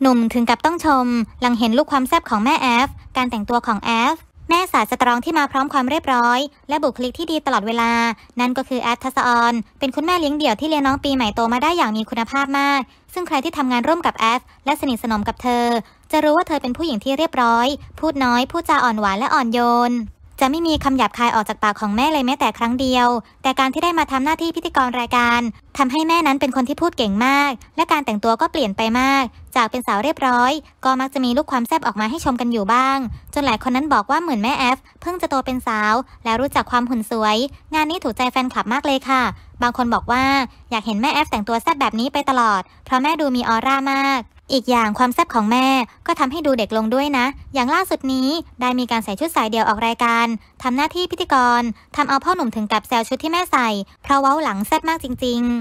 หนุ่มถึงกับต้องชม หลังเห็นลูกความแซ่บของแม่แอฟการแต่งตัวของแอฟแม่สายสตรองที่มาพร้อมความเรียบร้อย และบุคลิกที่ดีตลอดเวลา นั่นก็คือแอฟทัศออนเป็นคุณแม่เลี้ยงเดี่ยวที่เลี้ยงน้องปีใหม่โตมาได้อย่างมีคุณภาพมาก ซึ่งใครที่ทำงานร่วมกับแอฟและสนิทสนมกับเธอ จะรู้ว่าเธอเป็นผู้หญิงที่เรียบร้อย พูดน้อย พูดจาอ่อนหวานและอ่อนโยนจะไม่มีคำหยาบคายออกจากปากของแม่เลยแม้แต่ครั้งเดียว แต่การที่ได้มาทำหน้าที่พิธีกรรายการทำให้แม่นั้นเป็นคนที่พูดเก่งมาก และการแต่งตัวก็เปลี่ยนไปมาก จากเป็นสาวเรียบร้อย ก็มักจะมีลูกความแซ่บออกมาให้ชมกันอยู่บ้าง จนหลายคนนั้นบอกว่าเหมือนแม่แอฟเพิ่งจะโตเป็นสาวแล้วรู้จักความหุ่นสวย งานนี้ถูกใจแฟนคลับมากเลยค่ะ บางคนบอกว่าอยากเห็นแม่แอฟแต่งตัวแซ่บแบบนี้ไปตลอด เพราะแม่ดูมีออร่ามากอีกอย่างความแซ่บของแม่ก็ทำให้ดูเด็กลงด้วยนะ อย่างล่าสุดนี้ได้มีการใส่ชุดสายเดี่ยวออกรายการ ทำหน้าที่พิธีกรทำเอาพ่อหนุ่มถึงกับแซวชุดที่แม่ใส่เพราะเว้าหลังแซ่บมากจริง ๆ